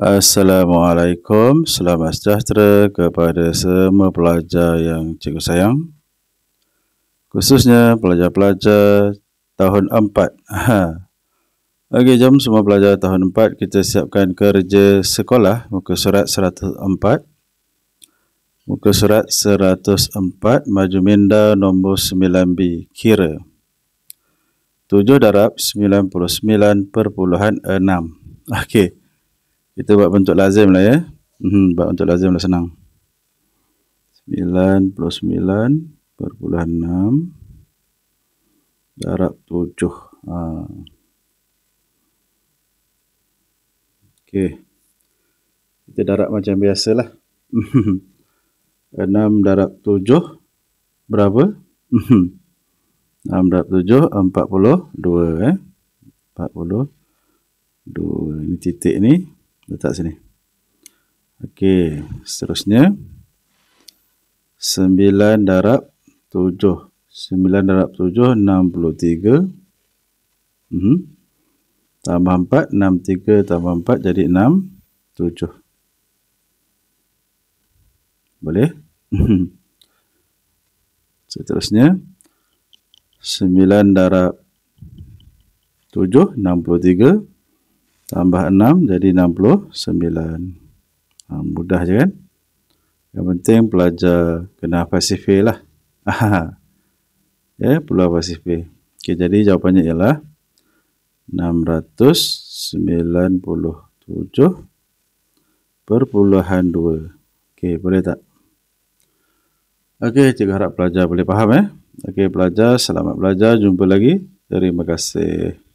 Assalamualaikum, selamat sejahtera kepada semua pelajar yang cikgu sayang Khususnya pelajar-pelajar tahun 4 ha. Okey, jom semua pelajar tahun 4 kita siapkan kerja sekolah Muka surat 104 Muka surat 104, maju minda nombor 9B, kira 7 darab 99.6 Okey kita buat bentuk lazim lah ya. Hmm, buat bentuk lazim lah senang. 99.6 darab 7. Ah. Ha. Okey. Kita darab macam biasalah. 6 mhm. darab 7 berapa? 6 mhm. darab 7 42 eh. 42 2 ini titik ni letak sini. Okey, seterusnya 9 darab 7. 9 darab 7 63. Mhm. Mm tambah 4 63 tambah 4 jadi 6 7. Boleh? Mhm. seterusnya 9 darab 7 63 Tambah 6 jadi 69. Ha, mudah je kan? Yang penting pelajar kena pasifir lah. ya, pula pasifir. Okay, jadi jawapannya ialah 697 perpuluhan 2. Okay boleh tak? Okay cikgu harap pelajar boleh faham eh. Okay pelajar, selamat belajar. Jumpa lagi. Terima kasih.